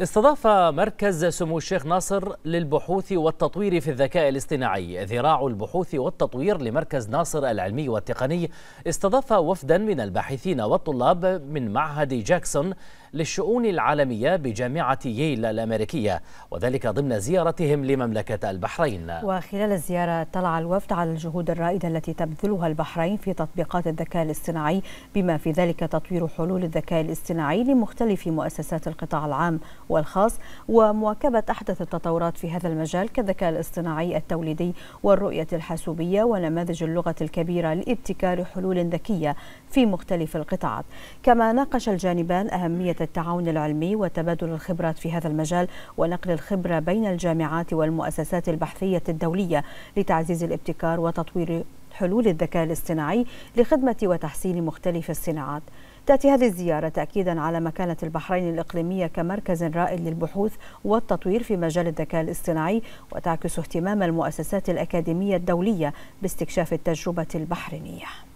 استضاف مركز سمو الشيخ ناصر للبحوث والتطوير في الذكاء الاصطناعي ذراع البحوث والتطوير لمركز ناصر العلمي والتقني استضاف وفدا من الباحثين والطلاب من معهد جاكسون للشؤون العالمية بجامعة ييل الأمريكية وذلك ضمن زيارتهم لمملكة البحرين وخلال الزيارة اطلع الوفد على الجهود الرائدة التي تبذلها البحرين في تطبيقات الذكاء الاصطناعي بما في ذلك تطوير حلول الذكاء الاصطناعي لمختلف مؤسسات القطاع العام والخاص ومواكبة أحدث التطورات في هذا المجال كالذكاء الاصطناعي التوليدي والرؤية الحاسوبية ونماذج اللغة الكبيرة لابتكار حلول ذكية في مختلف القطاعات كما ناقش الجانبان أهمية التعاون العلمي وتبادل الخبرات في هذا المجال ونقل الخبرة بين الجامعات والمؤسسات البحثية الدولية لتعزيز الابتكار وتطوير حلول الذكاء الاصطناعي لخدمة وتحسين مختلف الصناعات تأتي هذه الزيارة تأكيدا على مكانة البحرين الإقليمية كمركز رائد للبحوث والتطوير في مجال الذكاء الاصطناعي وتعكس اهتمام المؤسسات الأكاديمية الدولية باستكشاف التجربة البحرينية